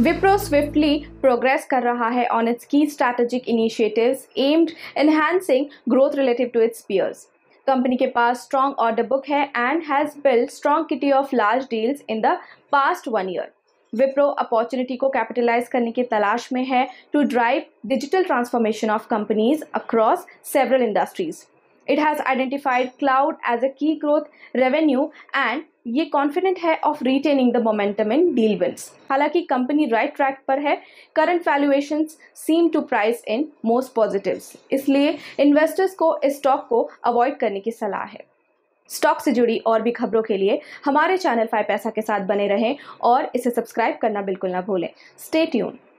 Wipro swiftly progress कर रहा है on its key strategic initiative aimed enhancing growth relative to its peers company के पास स्ट्रॉन्ग ऑर्डर बुक है and has build strong kitty of large deals in the past one year Wipro opportunity को capitalise करने की तलाश में है to drive digital transformation of companies across several industries it has identified cloud as a key growth revenue and ये confident है of retaining the momentum in deal wins हालांकि company right track पर है current valuation seem to price in most positive इसलिए investors को इस stock को avoid करने की सलाह है स्टॉक से जुड़ी और भी खबरों के लिए हमारे चैनल फाइव पैसा के साथ बने रहें और इसे सब्सक्राइब करना बिल्कुल ना भूलें स्टे